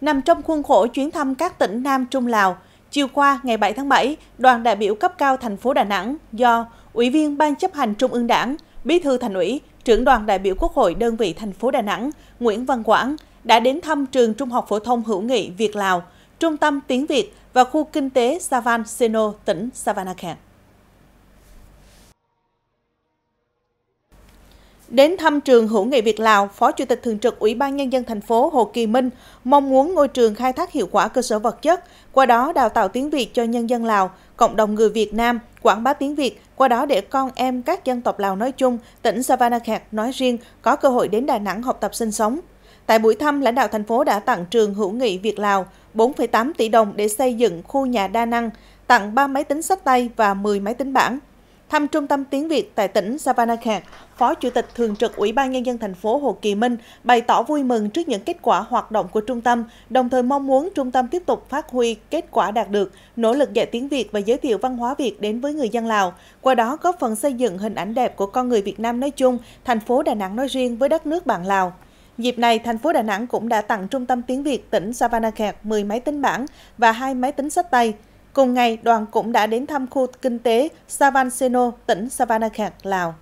Nằm trong khuôn khổ chuyến thăm các tỉnh Nam Trung Lào, chiều qua ngày 7 tháng 7, đoàn đại biểu cấp cao thành phố Đà Nẵng do Ủy viên Ban chấp hành Trung ương Đảng, Bí thư Thành ủy, trưởng đoàn đại biểu Quốc hội đơn vị thành phố Đà Nẵng Nguyễn Văn Quảng đã đến thăm trường Trung học phổ thông hữu nghị Việt Lào, Trung tâm Tiếng Việt và khu kinh tế Savan Seno, tỉnh Savannakhet. Đến thăm trường hữu nghị Việt Lào, Phó Chủ tịch Thường trực Ủy ban Nhân dân thành phố Hồ Kỳ Minh mong muốn ngôi trường khai thác hiệu quả cơ sở vật chất, qua đó đào tạo tiếng Việt cho nhân dân Lào, cộng đồng người Việt Nam, quảng bá tiếng Việt, qua đó để con em các dân tộc Lào nói chung, tỉnh Savannakhet nói riêng có cơ hội đến Đà Nẵng học tập sinh sống. Tại buổi thăm, lãnh đạo thành phố đã tặng trường hữu nghị Việt Lào 4,8 tỷ đồng để xây dựng khu nhà đa năng, tặng 3 máy tính sách tay và 10 máy tính bảng, Thăm Trung tâm Tiếng Việt tại tỉnh Savannakhet, Phó Chủ tịch Thường trực Ủy ban Nhân dân thành phố Hồ Kỳ Minh bày tỏ vui mừng trước những kết quả hoạt động của Trung tâm, đồng thời mong muốn Trung tâm tiếp tục phát huy kết quả đạt được, nỗ lực dạy tiếng Việt và giới thiệu văn hóa Việt đến với người dân Lào, qua đó góp phần xây dựng hình ảnh đẹp của con người Việt Nam nói chung, thành phố Đà Nẵng nói riêng với đất nước bạn Lào. Dịp này, thành phố Đà Nẵng cũng đã tặng Trung tâm Tiếng Việt tỉnh Savannakhet 10 máy tính bảng và 2 máy tính sách tay. Cùng ngày, đoàn cũng đã đến thăm khu kinh tế Savanseno, tỉnh Savanakhet, Lào.